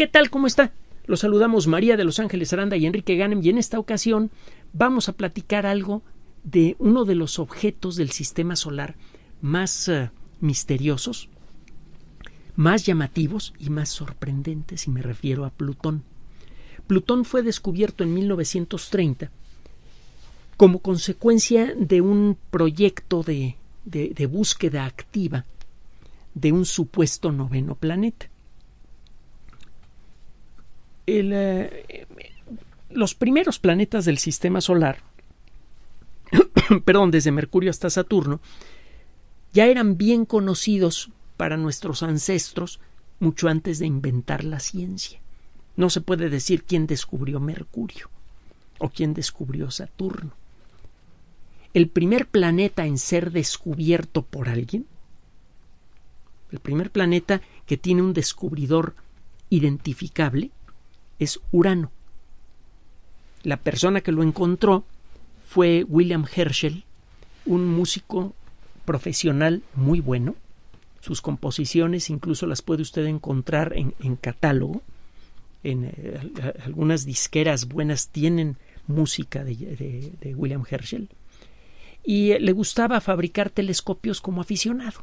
¿Qué tal? ¿Cómo está? Los saludamos María de Los Ángeles Aranda y Enrique Ganem y en esta ocasión vamos a platicar algo de uno de los objetos del sistema solar más eh, misteriosos, más llamativos y más sorprendentes, y me refiero a Plutón. Plutón fue descubierto en 1930 como consecuencia de un proyecto de, de búsqueda activa de un supuesto noveno planeta. Eh, los primeros planetas del sistema solar, perdón, desde Mercurio hasta Saturno, ya eran bien conocidos para nuestros ancestros mucho antes de inventar la ciencia. No se puede decir quién descubrió Mercurio o quién descubrió Saturno. El primer planeta en ser descubierto por alguien, el primer planeta que tiene un descubridor identificable, es Urano. La persona que lo encontró fue William Herschel, un músico profesional muy bueno. Sus composiciones incluso las puede usted encontrar en, catálogo. En eh, algunas disqueras buenas tienen música de, William Herschel. Y eh, le gustaba fabricar telescopios como aficionado.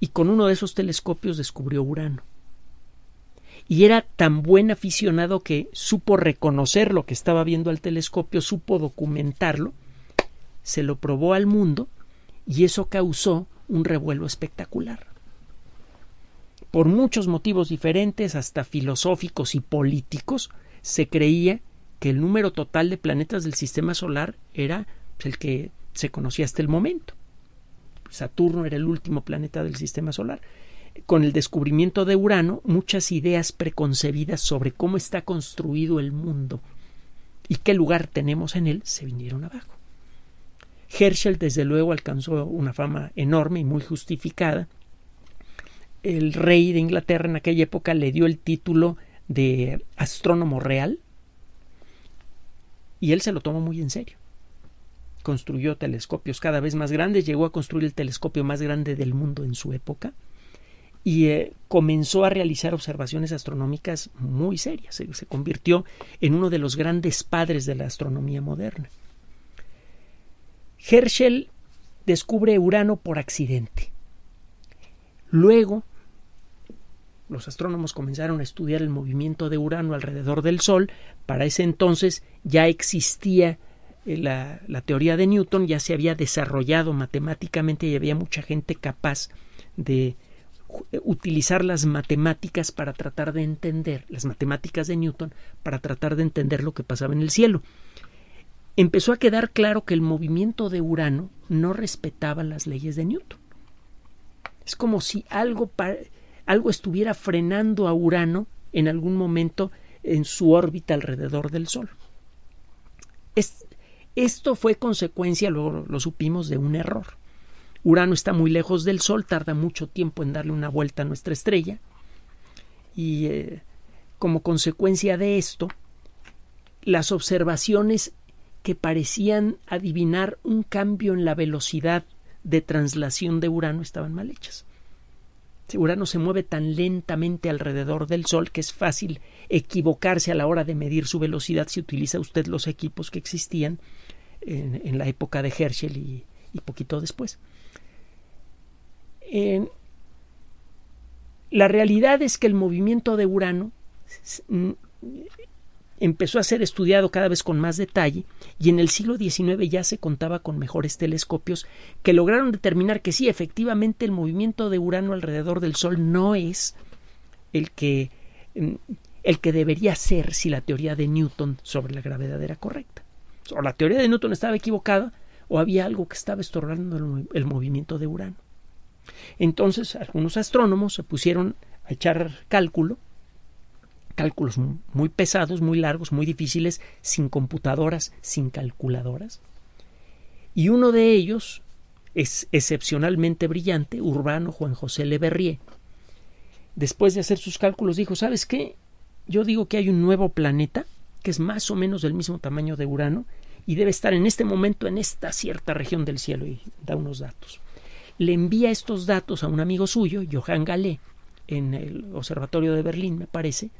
Y con uno de esos telescopios descubrió Urano y era tan buen aficionado que supo reconocer lo que estaba viendo al telescopio, supo documentarlo, se lo probó al mundo y eso causó un revuelo espectacular. Por muchos motivos diferentes, hasta filosóficos y políticos, se creía que el número total de planetas del sistema solar era pues, el que se conocía hasta el momento. Saturno era el último planeta del sistema solar con el descubrimiento de Urano muchas ideas preconcebidas sobre cómo está construido el mundo y qué lugar tenemos en él se vinieron abajo. Herschel, desde luego, alcanzó una fama enorme y muy justificada. El rey de Inglaterra en aquella época le dio el título de astrónomo real y él se lo tomó muy en serio. Construyó telescopios cada vez más grandes, llegó a construir el telescopio más grande del mundo en su época y eh, comenzó a realizar observaciones astronómicas muy serias. Se, convirtió en uno de los grandes padres de la astronomía moderna. Herschel descubre Urano por accidente. Luego, los astrónomos comenzaron a estudiar el movimiento de Urano alrededor del Sol. Para ese entonces ya existía eh, la, teoría de Newton, ya se había desarrollado matemáticamente y había mucha gente capaz de eh, utilizar las matemáticas para tratar de entender, las matemáticas de Newton, para tratar de entender lo que pasaba en el cielo. Empezó a quedar claro que el movimiento de Urano no respetaba las leyes de Newton. Es como si algo, algo estuviera frenando a Urano en algún momento en su órbita alrededor del Sol. esto fue consecuencia, luego lo supimos, de un error Urano está muy lejos del Sol, tarda mucho tiempo en darle una vuelta a nuestra estrella. Y eh, como consecuencia de esto, las observaciones que parecían adivinar un cambio en la velocidad de translación de Urano estaban mal hechas. Urano se mueve tan lentamente alrededor del Sol que es fácil equivocarse a la hora de medir su velocidad si utiliza usted los equipos que existían en, la época de Herschel y poquito después la realidad es que el movimiento de Urano empezó a ser estudiado cada vez con más detalle y en el siglo XIX ya se contaba con mejores telescopios que lograron determinar que sí, efectivamente el movimiento de Urano alrededor del Sol no es el que, el que debería ser si la teoría de Newton sobre la gravedad era correcta. O la teoría de Newton estaba equivocada o había algo que estaba estorbando el movimiento de Urano. Entonces algunos astrónomos se pusieron a echar cálculo, cálculos muy pesados, muy largos, muy difíciles, sin computadoras, sin calculadoras. Y uno de ellos es excepcionalmente brillante, urbano Juan José Leverrier. Después de hacer sus cálculos dijo, ¿sabes qué? Yo digo que hay un nuevo planeta que es más o menos del mismo tamaño de Urano y debe estar en este momento en esta cierta región del cielo y da unos datos le envía estos datos a un amigo suyo, Johann Galé, en el Observatorio de Berlín, me parece.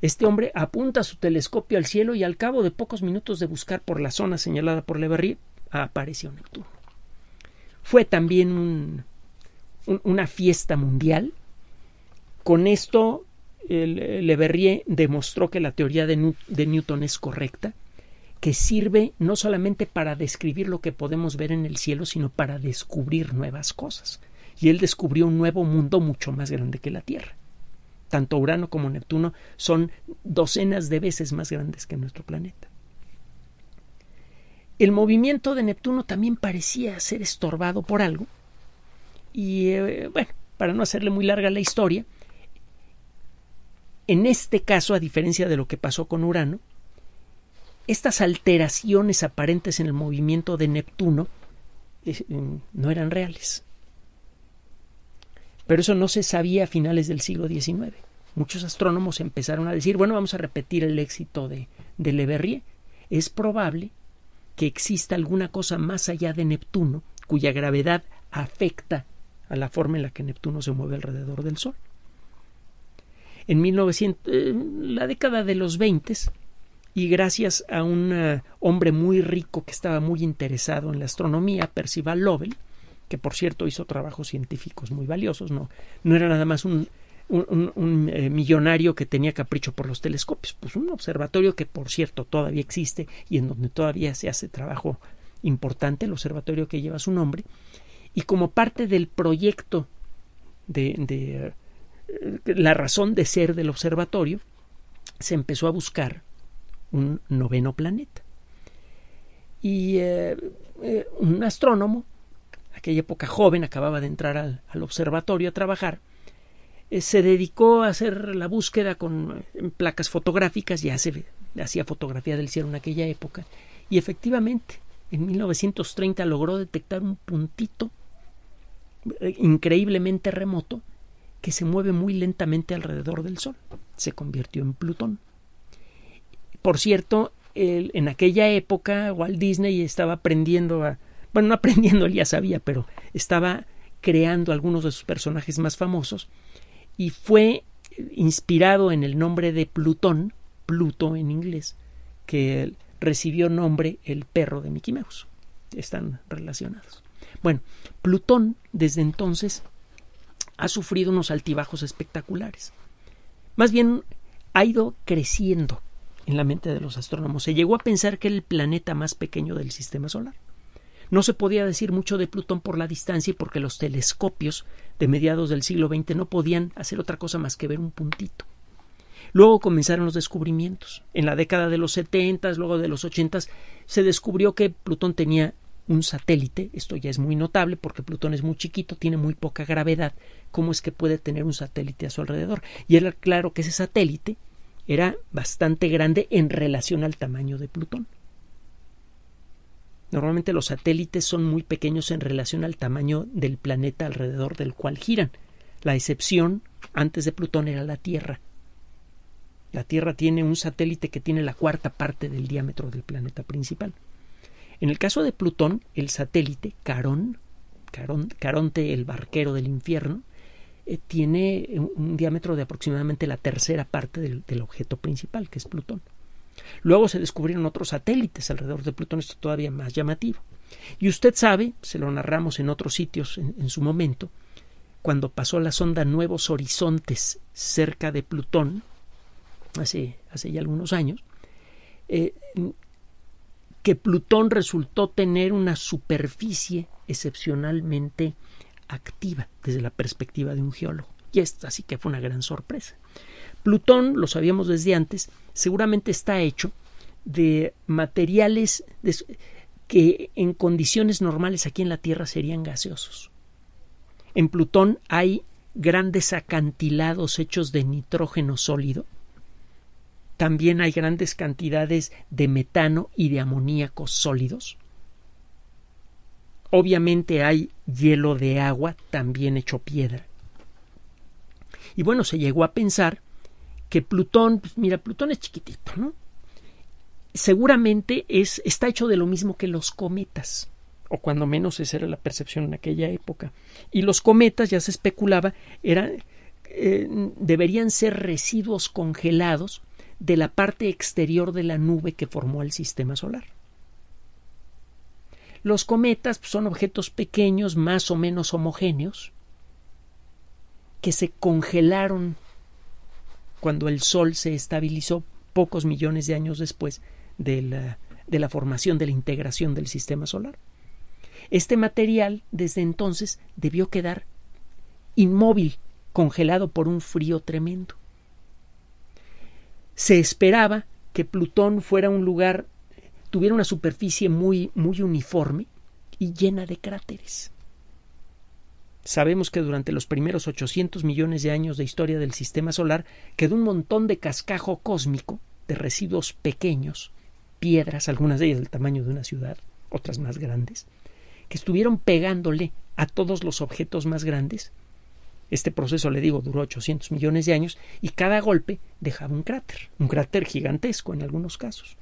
Este hombre apunta su telescopio al cielo y al cabo de pocos minutos de buscar por la zona señalada por Leverrier, apareció Neptuno. Fue también una fiesta mundial. Con esto, Le eh, Leverrier demostró que la teoría de Newton es correcta que sirve no solamente para describir lo que podemos ver en el cielo, sino para descubrir nuevas cosas. Y él descubrió un nuevo mundo mucho más grande que la Tierra. Tanto Urano como Neptuno son docenas de veces más grandes que nuestro planeta. El movimiento de Neptuno también parecía ser estorbado por algo. Y eh, bueno, para no hacerle muy larga la historia, en este caso, a diferencia de lo que pasó con Urano, estas alteraciones aparentes en el movimiento de Neptuno mm, no eran reales. Pero eso no se sabía a finales del siglo XIX. Muchos astrónomos empezaron a decir, bueno, vamos a repetir el éxito de, de Le Verrier. Es probable que exista alguna cosa más allá de Neptuno cuya gravedad afecta a la forma en la que Neptuno se mueve alrededor del Sol. En eh, la década de los 20, y gracias a un eh, hombre muy rico que estaba muy interesado en la astronomía, Percival Lovell, que por cierto hizo trabajos científicos muy valiosos, no, no era nada más un, eh, millonario que tenía capricho por los telescopios, pues un observatorio que por cierto todavía existe y en donde todavía se hace trabajo importante, el observatorio que lleva su nombre, y como parte del proyecto de, eh, la razón de ser del observatorio, se empezó a buscar un noveno planeta. Y eh, eh, un astrónomo, aquella época joven, acababa de entrar al, observatorio a trabajar, eh, se dedicó a hacer la búsqueda con placas fotográficas, ya se hacía fotografía del cielo en aquella época, y efectivamente en 1930 logró detectar un puntito increíblemente remoto que se mueve muy lentamente alrededor del Sol. Se convirtió en Plutón. Por cierto, en aquella época Walt Disney estaba aprendiendo a, bueno, no aprendiendo, él ya sabía, pero estaba creando algunos de sus personajes más famosos y fue inspirado en el nombre de Plutón, Pluto en inglés, que recibió nombre el perro de Mickey Mouse. Están relacionados. Bueno, Plutón desde entonces ha sufrido unos altibajos espectaculares. Más bien ha ido creciendo en la mente de los astrónomos. Se llegó a pensar que era el planeta más pequeño del sistema solar. No se podía decir mucho de Plutón por la distancia y porque los telescopios de mediados del siglo XX no podían hacer otra cosa más que ver un puntito. Luego comenzaron los descubrimientos. En la década de los 70, luego de los 80, se descubrió que Plutón tenía un satélite. Esto ya es muy notable porque Plutón es muy chiquito, tiene muy poca gravedad. ¿Cómo es que puede tener un satélite a su alrededor? Y era claro que ese satélite era bastante grande en relación al tamaño de Plutón. Normalmente los satélites son muy pequeños en relación al tamaño del planeta alrededor del cual giran. La excepción antes de Plutón era la Tierra. La Tierra tiene un satélite que tiene la cuarta parte del diámetro del planeta principal. En el caso de Plutón, el satélite Carón, Carón Caronte el barquero del infierno, eh, tiene un, diámetro de aproximadamente la tercera parte del, objeto principal, que es Plutón. Luego se descubrieron otros satélites alrededor de Plutón, esto todavía más llamativo. Y usted sabe, se lo narramos en otros sitios en, su momento, cuando pasó la sonda Nuevos Horizontes cerca de Plutón, hace, hace ya algunos años, eh, que Plutón resultó tener una superficie excepcionalmente activa desde la perspectiva de un geólogo. Y esto sí que fue una gran sorpresa. Plutón, lo sabíamos desde antes, seguramente está hecho de materiales que en condiciones normales aquí en la Tierra serían gaseosos. En Plutón hay grandes acantilados hechos de nitrógeno sólido. También hay grandes cantidades de metano y de amoníacos sólidos. Obviamente hay hielo de agua también hecho piedra. Y bueno, se llegó a pensar que Plutón, pues mira, Plutón es chiquitito, ¿no? Seguramente es, está hecho de lo mismo que los cometas, o cuando menos esa era la percepción en aquella época. Y los cometas, ya se especulaba, eran, eh, deberían ser residuos congelados de la parte exterior de la nube que formó el sistema solar. Los cometas pues, son objetos pequeños, más o menos homogéneos, que se congelaron cuando el Sol se estabilizó pocos millones de años después de la, formación, de la integración del sistema solar. Este material desde entonces debió quedar inmóvil, congelado por un frío tremendo. Se esperaba que Plutón fuera un lugar tuviera una superficie muy, muy uniforme y llena de cráteres. Sabemos que durante los primeros 800 millones de años de historia del sistema solar quedó un montón de cascajo cósmico de residuos pequeños, piedras, algunas de ellas del tamaño de una ciudad, otras más grandes, que estuvieron pegándole a todos los objetos más grandes. Este proceso, le digo, duró 800 millones de años y cada golpe dejaba un cráter, un cráter gigantesco en algunos casos.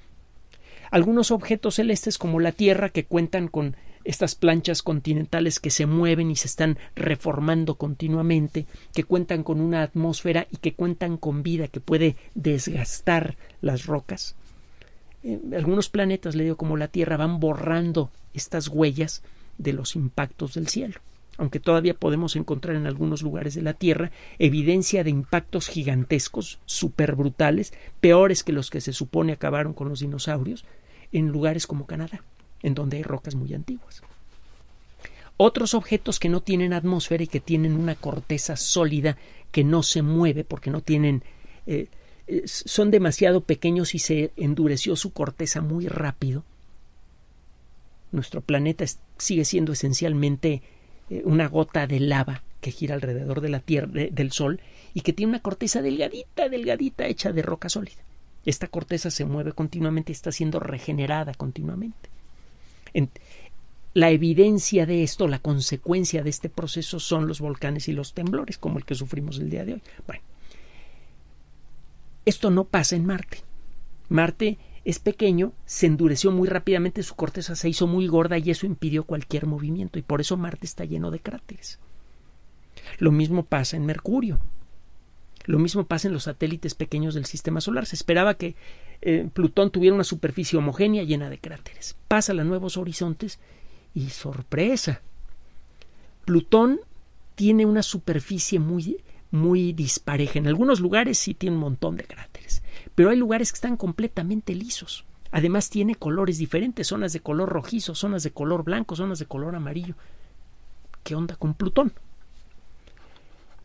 Algunos objetos celestes como la Tierra que cuentan con estas planchas continentales que se mueven y se están reformando continuamente, que cuentan con una atmósfera y que cuentan con vida que puede desgastar las rocas. Eh, algunos planetas, le digo, como la Tierra, van borrando estas huellas de los impactos del cielo. Aunque todavía podemos encontrar en algunos lugares de la Tierra evidencia de impactos gigantescos, super brutales, peores que los que se supone acabaron con los dinosaurios, en lugares como Canadá, en donde hay rocas muy antiguas. Otros objetos que no tienen atmósfera y que tienen una corteza sólida que no se mueve porque no tienen eh, eh, son demasiado pequeños y se endureció su corteza muy rápido. Nuestro planeta sigue siendo esencialmente eh, una gota de lava que gira alrededor de la tierra, del Sol y que tiene una corteza delgadita, delgadita, hecha de roca sólida. Esta corteza se mueve continuamente, y está siendo regenerada continuamente. la evidencia de esto, la consecuencia de este proceso son los volcanes y los temblores, como el que sufrimos el día de hoy. Bueno, esto no pasa en Marte. Marte es pequeño, se endureció muy rápidamente, su corteza se hizo muy gorda y eso impidió cualquier movimiento y por eso Marte está lleno de cráteres. Lo mismo pasa en Mercurio. Lo mismo pasa en los satélites pequeños del sistema solar. Se esperaba que eh, Plutón tuviera una superficie homogénea llena de cráteres. Pasa a Nuevos Horizontes y sorpresa. Plutón tiene una superficie muy, muy dispareja. En algunos lugares sí tiene un montón de cráteres, pero hay lugares que están completamente lisos. Además tiene colores diferentes, zonas de color rojizo, zonas de color blanco, zonas de color amarillo. ¿Qué onda con Plutón?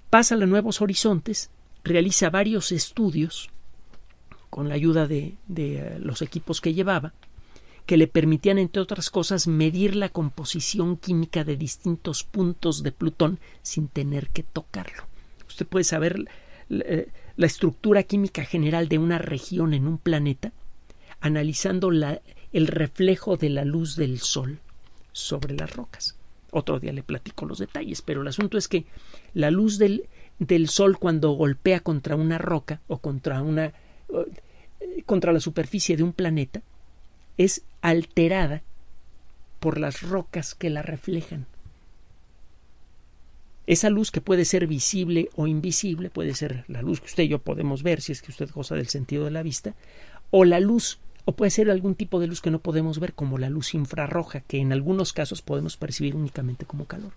Pasa a Nuevos Horizontes realiza varios estudios con la ayuda de, eh, los equipos que llevaba, que le permitían, entre otras cosas, medir la composición química de distintos puntos de Plutón sin tener que tocarlo. Usted puede saber eh, la, estructura química general de una región en un planeta analizando el reflejo de la luz del Sol sobre las rocas. Otro día le platico los detalles, pero el asunto es que la luz del, del sol cuando golpea contra una roca o contra una contra la superficie de un planeta es alterada por las rocas que la reflejan. Esa luz que puede ser visible o invisible, puede ser la luz que usted y yo podemos ver si es que usted goza del sentido de la vista, o la luz, o puede ser algún tipo de luz que no podemos ver como la luz infrarroja, que en algunos casos podemos percibir únicamente como calor.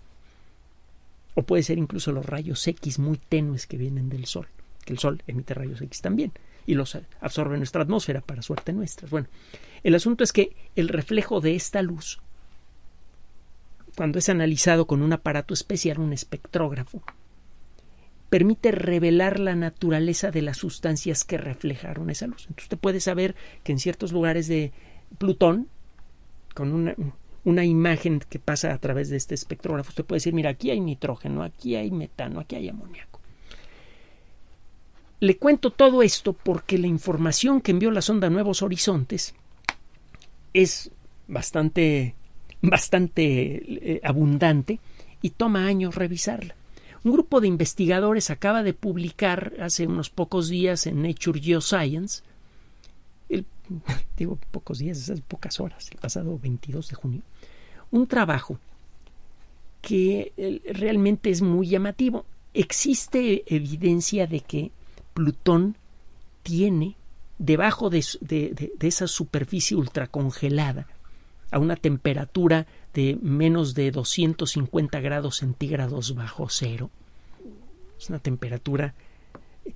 O puede ser incluso los rayos X muy tenues que vienen del Sol, que el Sol emite rayos X también y los absorbe nuestra atmósfera, para suerte nuestra. Bueno, el asunto es que el reflejo de esta luz, cuando es analizado con un aparato especial, un espectrógrafo, permite revelar la naturaleza de las sustancias que reflejaron esa luz. Entonces usted puede saber que en ciertos lugares de Plutón, con una, una imagen que pasa a través de este espectrógrafo. Usted puede decir, mira, aquí hay nitrógeno, aquí hay metano, aquí hay amoníaco. Le cuento todo esto porque la información que envió la sonda Nuevos Horizontes es bastante, bastante eh, abundante y toma años revisarla. Un grupo de investigadores acaba de publicar hace unos pocos días en Nature Geoscience, digo pocos días, esas pocas horas, el pasado 22 de junio, un trabajo que eh, realmente es muy llamativo. Existe evidencia de que Plutón tiene debajo de, de, esa superficie ultracongelada a una temperatura de menos de 250 grados centígrados bajo cero. Es una temperatura... Eh,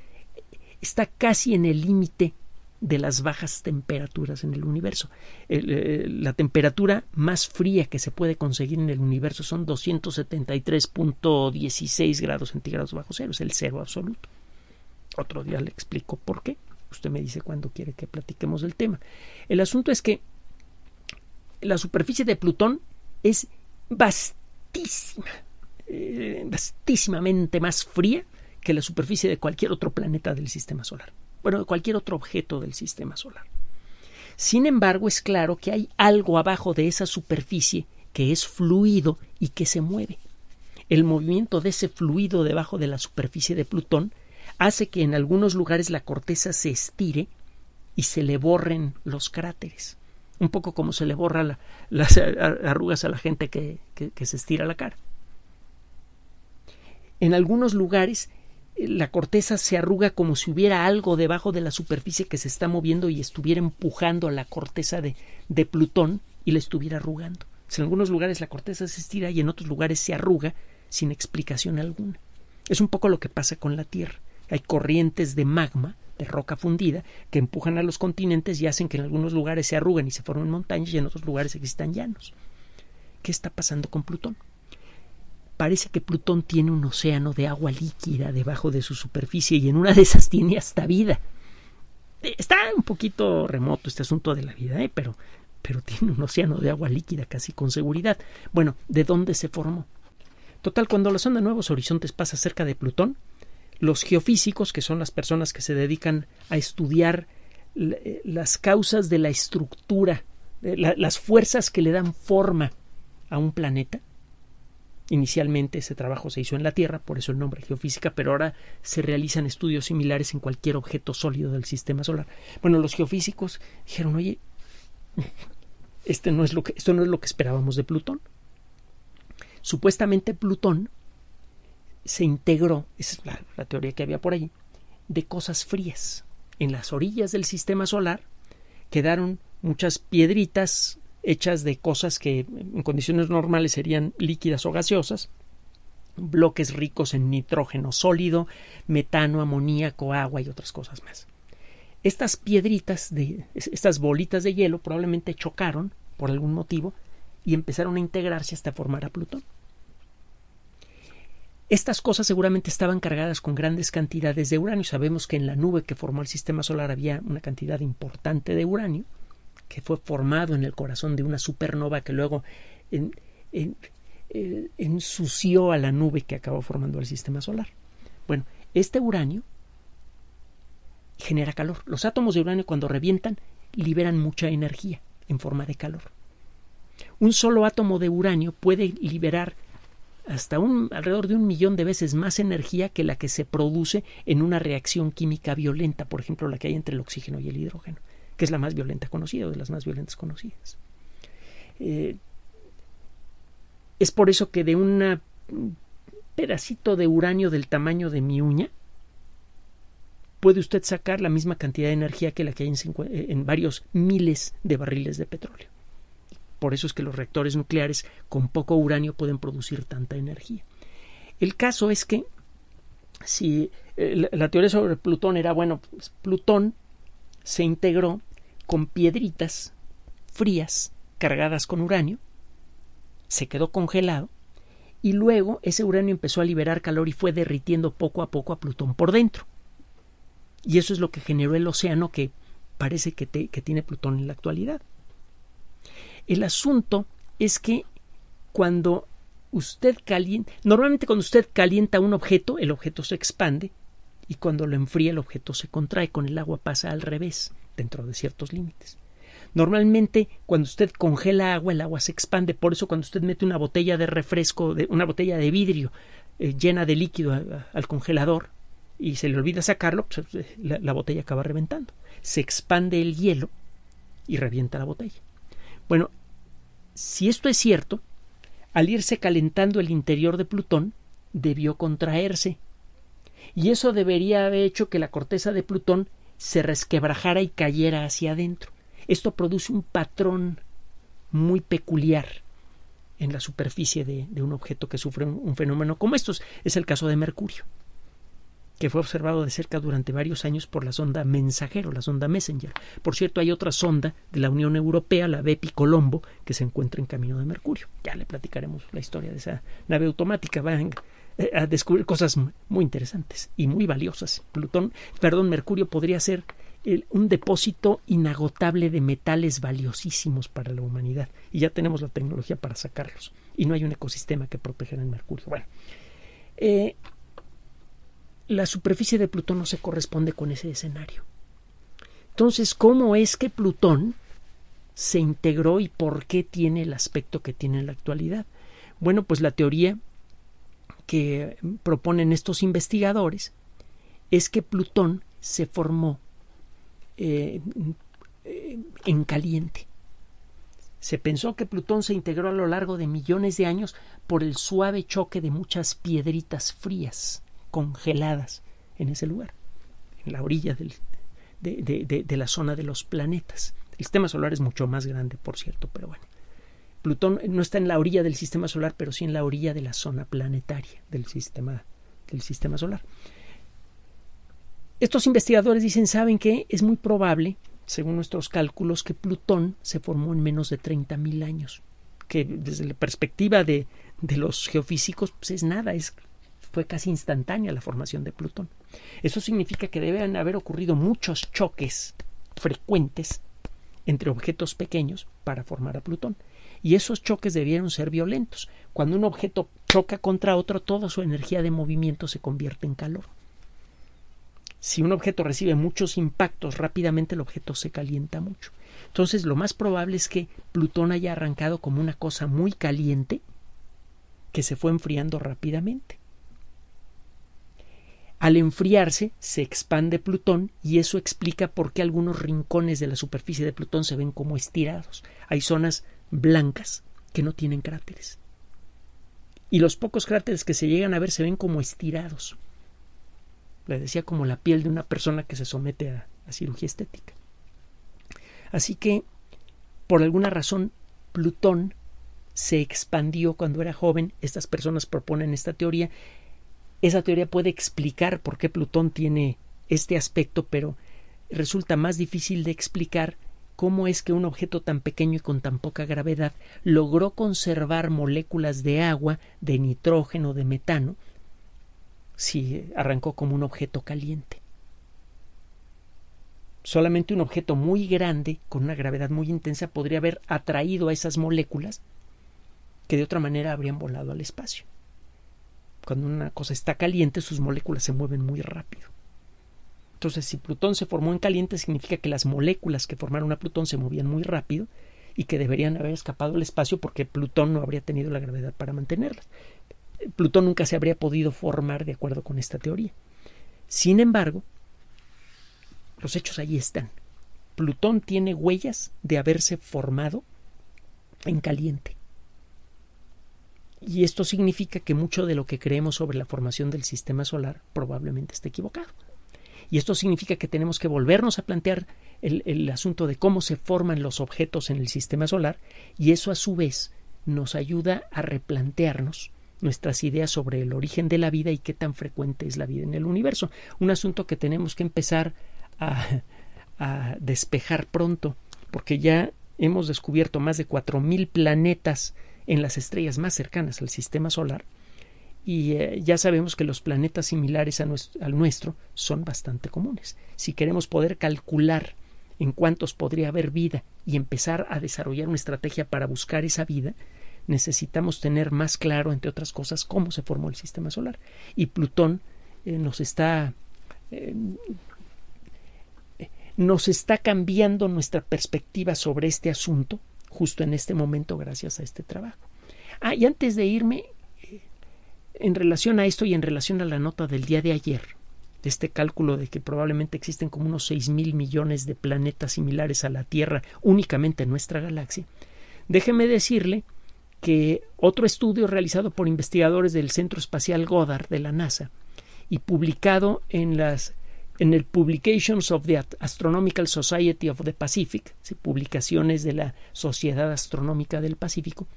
está casi en el límite de las bajas temperaturas en el universo. Eh, la temperatura más fría que se puede conseguir en el universo son 273.16 grados centígrados bajo cero, es el cero absoluto. Otro día le explico por qué. Usted me dice cuándo quiere que platiquemos el tema. El asunto es que la superficie de Plutón es vastísima, eh, vastísimamente más fría que la superficie de cualquier otro planeta del sistema solar bueno, de cualquier otro objeto del sistema solar. Sin embargo, es claro que hay algo abajo de esa superficie que es fluido y que se mueve. El movimiento de ese fluido debajo de la superficie de Plutón hace que en algunos lugares la corteza se estire y se le borren los cráteres. Un poco como se le borra las arrugas a la gente que se estira la cara. En algunos lugares la corteza se arruga como si hubiera algo debajo de la superficie que se está moviendo y estuviera empujando a la corteza de, Plutón y la estuviera arrugando. Pues, en algunos lugares la corteza se estira y en otros lugares se arruga sin explicación alguna. Es un poco lo que pasa con la Tierra. Hay corrientes de magma, de roca fundida, que empujan a los continentes y hacen que en algunos lugares se arruguen y se formen montañas y en otros lugares existan llanos. ¿Qué está pasando con Plutón? Parece que Plutón tiene un océano de agua líquida debajo de su superficie y en una de esas tiene hasta vida. Eh, está un poquito remoto este asunto de la vida, ¿eh? pero, pero tiene un océano de agua líquida casi con seguridad. Bueno, ¿de dónde se formó? Total, cuando la sonda Nuevos Horizontes pasa cerca de Plutón, los geofísicos, que son las personas que se dedican a estudiar eh, las causas de la estructura, las fuerzas que le dan forma a un planeta, Inicialmente ese trabajo se hizo en la Tierra, por eso el nombre geofísica, pero ahora se realizan estudios similares en cualquier objeto sólido del sistema solar. Bueno, los geofísicos dijeron, oye, este no es lo que, esto no es lo que esperábamos de Plutón. Supuestamente Plutón se integró, esa es la, la teoría que había por ahí, de cosas frías. En las orillas del sistema solar quedaron muchas piedritas hechas de cosas que en condiciones normales serían líquidas o gaseosas, bloques ricos en nitrógeno sólido, metano, amoníaco, agua y otras cosas más. Estas piedritas, estas bolitas de hielo probablemente chocaron por algún motivo y empezaron a integrarse hasta formar a Plutón. Estas cosas seguramente estaban cargadas con grandes cantidades de uranio. Sabemos que en la nube que formó el sistema solar había una cantidad importante de uranio que fue formado en el corazón de una supernova que luego eh, ensució a la nube que acabó formando el sistema solar. Bueno, este uranio genera calor. Los átomos de uranio cuando revientan liberan mucha energía en forma de calor. Un solo átomo de uranio puede liberar hasta un, alrededor de un millón de veces más energía que la que se produce en una reacción química violenta, por ejemplo, la que hay entre el oxígeno y el hidrógeno que es la más violenta conocida o de las más violentas conocidas. Eh, es por eso que de un pedacito de uranio del tamaño de mi uña puede usted sacar la misma cantidad de energía que la que hay eh, en, varios miles de barriles de petróleo. Por eso es que los reactores nucleares con poco uranio pueden producir tanta energía. El caso es que si eh, la, teoría sobre Plutón era, bueno, pues, Plutón se integró con piedritas frías cargadas con uranio, se quedó congelado y luego ese uranio empezó a liberar calor y fue derritiendo poco a poco a Plutón por dentro. Y eso es lo que generó el océano que parece que, que tiene Plutón en la actualidad. El asunto es que cuando usted calienta, normalmente cuando usted calienta un objeto, el objeto se expande y cuando lo enfría el objeto se contrae, con el agua pasa al revés, dentro de ciertos límites. Normalmente cuando usted congela agua, el agua se expande, por eso cuando usted mete una botella de refresco, una botella de vidrio eh, llena de líquido al congelador y se le olvida sacarlo, pues, eh, la botella acaba reventando. Se expande el hielo y revienta la botella. Bueno, si esto es cierto, al irse calentando el interior de Plutón, debió contraerse y eso debería haber hecho que la corteza de Plutón se resquebrajara y cayera hacia adentro. Esto produce un patrón muy peculiar en la superficie de, un objeto que sufre un, fenómeno como estos. Es el caso de Mercurio, que fue observado de cerca durante varios años por la sonda Mensajero, la sonda Messenger. Por cierto, hay otra sonda de la Unión Europea, la Bepi Colombo, que se encuentra en camino de Mercurio. Ya le platicaremos la historia de esa nave automática. Eh, a descubrir cosas muy interesantes y muy valiosas. Plutón, perdón, Mercurio podría ser un depósito inagotable de metales valiosísimos para la humanidad y ya tenemos la tecnología para sacarlos y no hay un ecosistema que proteger el Mercurio. Bueno, eh, la superficie de Plutón no se corresponde con ese escenario. Entonces, ¿cómo es que Plutón se integró y por qué tiene el aspecto que tiene en la actualidad? Bueno, pues la teoría que proponen estos investigadores es que Plutón se formó eh, eh, en caliente. Se pensó que Plutón se integró a lo largo de millones de años por el suave choque de muchas piedritas frías, congeladas, en ese lugar, en la orilla de, la zona de los planetas. El sistema solar es mucho más grande, por cierto, pero bueno. Plutón no está en la orilla del sistema solar, pero sí en la orilla de la zona planetaria del sistema, del sistema solar. Estos investigadores dicen, ¿saben que Es muy probable, según nuestros cálculos, que Plutón se formó en menos de 30.000 años, que desde la perspectiva de, los geofísicos pues es nada, es, fue casi instantánea la formación de Plutón. Eso significa que deben haber ocurrido muchos choques frecuentes entre objetos pequeños para formar a Plutón y esos choques debieron ser violentos. Cuando un objeto choca contra otro, toda su energía de movimiento se convierte en calor. Si un objeto recibe muchos impactos, rápidamente el objeto se calienta mucho. Entonces, lo más probable es que Plutón haya arrancado como una cosa muy caliente que se fue enfriando rápidamente. Al enfriarse, se expande Plutón y eso explica por qué algunos rincones de la superficie de Plutón se ven como estirados. Hay zonas blancas que no tienen cráteres. Y los pocos cráteres que se llegan a ver se ven como estirados. Les decía como la piel de una persona que se somete a, a cirugía estética. Así que, por alguna razón, Plutón se expandió cuando era joven. Estas personas proponen esta teoría. Esa teoría puede explicar por qué Plutón tiene este aspecto, pero resulta más difícil de explicar cómo es que un objeto tan pequeño y con tan poca gravedad logró conservar moléculas de agua, de nitrógeno, de metano, si arrancó como un objeto caliente. Solamente un objeto muy grande, con una gravedad muy intensa, podría haber atraído a esas moléculas que de otra manera habrían volado al espacio. Cuando una cosa está caliente, sus moléculas se mueven muy rápido. Entonces, si Plutón se formó en caliente, significa que las moléculas que formaron a Plutón se movían muy rápido y que deberían haber escapado al espacio porque Plutón no habría tenido la gravedad para mantenerlas. Plutón nunca se habría podido formar de acuerdo con esta teoría. Sin embargo, los hechos ahí están. Plutón tiene huellas de haberse formado en caliente. Y esto significa que mucho de lo que creemos sobre la formación del sistema solar probablemente esté equivocado. Y esto significa que tenemos que volvernos a plantear el, asunto de cómo se forman los objetos en el sistema solar y eso a su vez nos ayuda a replantearnos nuestras ideas sobre el origen de la vida y qué tan frecuente es la vida en el universo. Un asunto que tenemos que empezar a, a despejar pronto, porque ya hemos descubierto más de 4.000 planetas en las estrellas más cercanas al sistema solar y eh, ya sabemos que los planetas similares a al nuestro son bastante comunes. Si queremos poder calcular en cuántos podría haber vida y empezar a desarrollar una estrategia para buscar esa vida, necesitamos tener más claro, entre otras cosas, cómo se formó el sistema solar. Y Plutón eh, nos está em, nos está cambiando nuestra perspectiva sobre este asunto justo en este momento gracias a este trabajo. Ah, y antes de irme, en relación a esto y en relación a la nota del día de ayer, de este cálculo de que probablemente existen como unos 6 mil millones de planetas similares a la Tierra únicamente en nuestra galaxia, déjeme decirle que otro estudio realizado por investigadores del Centro Espacial Goddard de la NASA y publicado en las en el Publications of the Astronomical Society of the Pacific, publicaciones de la Sociedad Astronómica del Pacífico,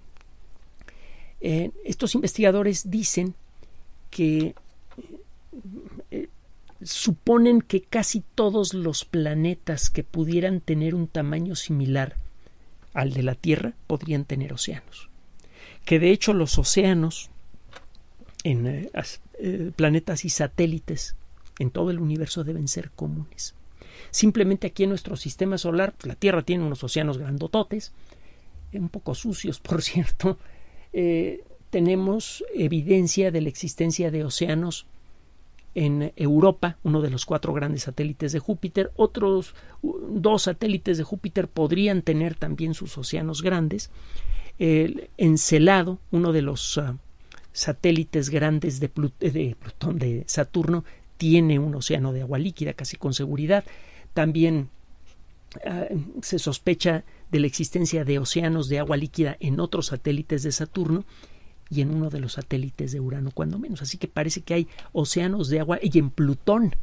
eh, estos investigadores dicen que eh, eh, suponen que casi todos los planetas que pudieran tener un tamaño similar al de la Tierra podrían tener océanos. Que de hecho los océanos en planetas y satélites en todo el universo deben ser comunes. Simplemente aquí en nuestro sistema solar, pues, la Tierra tiene unos océanos grandototes, un poco sucios, por cierto, eh, tenemos evidencia de la existencia de océanos en Europa, uno de los cuatro grandes satélites de Júpiter. Otros dos satélites de Júpiter podrían tener también sus océanos grandes. El Encelado, uno de los ah, satélites grandes de, Plutón, de Saturno, tiene un océano de agua líquida casi con seguridad. También ah, se sospecha de la existencia de océanos de agua líquida en otros satélites de Saturno y en uno de los satélites de Urano, cuando menos. Así que parece que hay océanos de agua y en Plutón.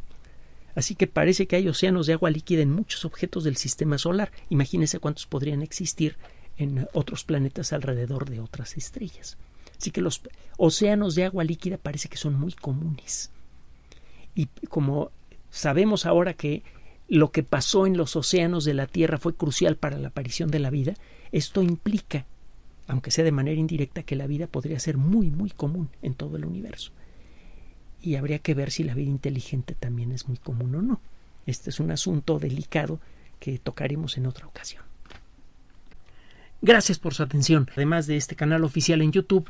Así que parece que hay océanos de agua líquida en muchos objetos del sistema solar. Imagínense cuántos podrían existir en otros planetas alrededor de otras estrellas. Así que los océanos de agua líquida parece que son muy comunes. Y como sabemos ahora que lo que pasó en los océanos de la Tierra fue crucial para la aparición de la vida, esto implica, aunque sea de manera indirecta, que la vida podría ser muy, muy común en todo el universo. Y habría que ver si la vida inteligente también es muy común o no. Este es un asunto delicado que tocaremos en otra ocasión. Gracias por su atención. Además de este canal oficial en YouTube,